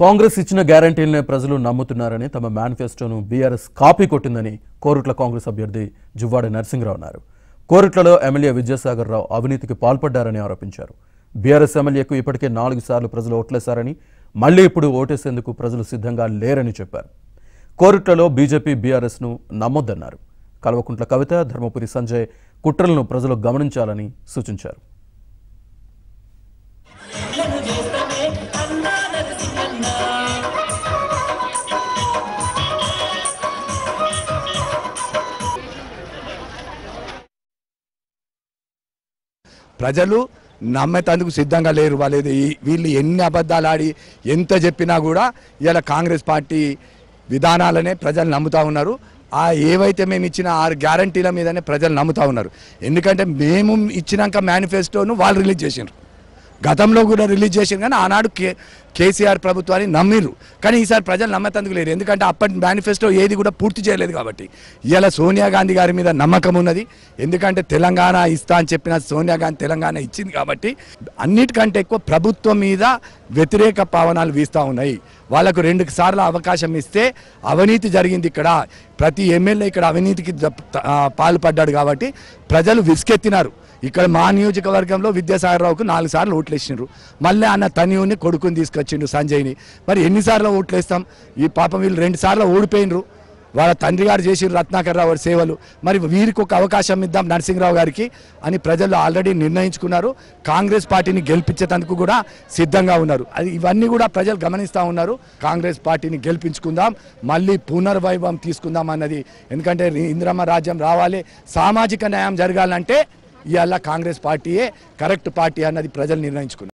కాంగ్రెస్ ఇచ్చిన గ్యారంటీలనే ప్రజలు నమ్ముతున్నారని తమ మేనిఫెస్టోను బీఆర్ఎస్ కాపీ కొట్టిందని కోరుట్ల కాంగ్రెస్ అభ్యర్థి జువ్వాడ నరసింహరావు అన్నారు కోరుట్లలో ఎమ్మెల్యే విద్యాసాగర్ రావు అవినీతికి పాల్పడ్డారని ఆరోపించారు బీఆర్ఎస్ ఎమ్మెల్యేకు ఇప్పటికే నాలుగు సార్లు ప్రజలు ఓట్లేశారని మళ్లీ ఇప్పుడు ఓటేసేందుకు ప్రజలు సిద్ధంగా లేరని చెప్పారు కోరుట్లలో బీజేపీ బీఆర్ఎస్ను నమ్మొద్దన్నారు కల్వకుంట్ల కవిత ధర్మపురి సంజయ్ కుట్రలను ప్రజలు గమనించాలని సూచించారు ప్రజలు నమ్మేటందుకు సిద్ధంగా లేరు వాళ్ళు వీళ్ళు ఎన్ని అబద్ధాలు ఆడి ఎంత చెప్పినా కూడా ఇలా కాంగ్రెస్ పార్టీ విధానాలనే ప్రజలు నమ్ముతూ ఉన్నారు ఆ ఏవైతే మేము ఇచ్చిన ఆరు గ్యారంటీల మీదనే ప్రజలు నమ్ముతూ ఉన్నారు ఎందుకంటే మేము ఇచ్చినాక మేనిఫెస్టోను వాళ్ళు రిలీజ్ చేసినారు గతంలో కూడా రిలీజ్ చేసింది కానీ ఆనాడు కే కేసీఆర్ ప్రభుత్వాన్ని నమ్మిరు కానీ ఈసారి ప్రజలు నమ్మతందుకు లేరు ఎందుకంటే అప్పటి మేనిఫెస్టో ఏది కూడా పూర్తి చేయలేదు కాబట్టి ఇలా సోనియా గాంధీ గారి మీద నమ్మకం ఉన్నది ఎందుకంటే తెలంగాణ ఇస్తా అని చెప్పిన సోనియా గాంధీ తెలంగాణ ఇచ్చింది కాబట్టి అన్నిటికంటే ఎక్కువ ప్రభుత్వం మీద వ్యతిరేక పావనాలు వీస్తూ ఉన్నాయి వాళ్ళకు రెండు సార్లు అవకాశం ఇస్తే అవినీతి జరిగింది ఇక్కడ ప్రతి ఎమ్మెల్యే ఇక్కడ అవినీతికి పాల్పడ్డాడు కాబట్టి ప్రజలు విసుకెత్తినారు ఇక్కడ మా నియోజకవర్గంలో విద్యాసాగరరావుకు నాలుగు సార్లు వేసినారు మళ్ళీ ఆయన తనియుని కొడుకుని తీసుకొచ్చిండు సంజయ్ని మరి ఎన్నిసార్లు ఓట్లేస్తాం ఈ పాపం వీళ్ళు రెండు సార్లు ఓడిపోయినరు వాళ్ళ తండ్రి గారు చేసిన రత్నాకర్ రావు సేవలు మరి వీరికి ఒక అవకాశం ఇద్దాం నరసింహరావు గారికి అని ప్రజలు ఆల్రెడీ నిర్ణయించుకున్నారు కాంగ్రెస్ పార్టీని గెలిపించేందుకు కూడా సిద్ధంగా ఉన్నారు అది ఇవన్నీ కూడా ప్రజలు గమనిస్తూ ఉన్నారు కాంగ్రెస్ పార్టీని గెలిపించుకుందాం మళ్ళీ పునర్వైభవం తీసుకుందాం అన్నది ఎందుకంటే ఇంద్రమ్మ రాజ్యం రావాలి సామాజిక న్యాయం జరగాలంటే ఇవాళ కాంగ్రెస్ పార్టీయే కరెక్ట్ పార్టీ అన్నది ప్రజలు నిర్ణయించుకున్నారు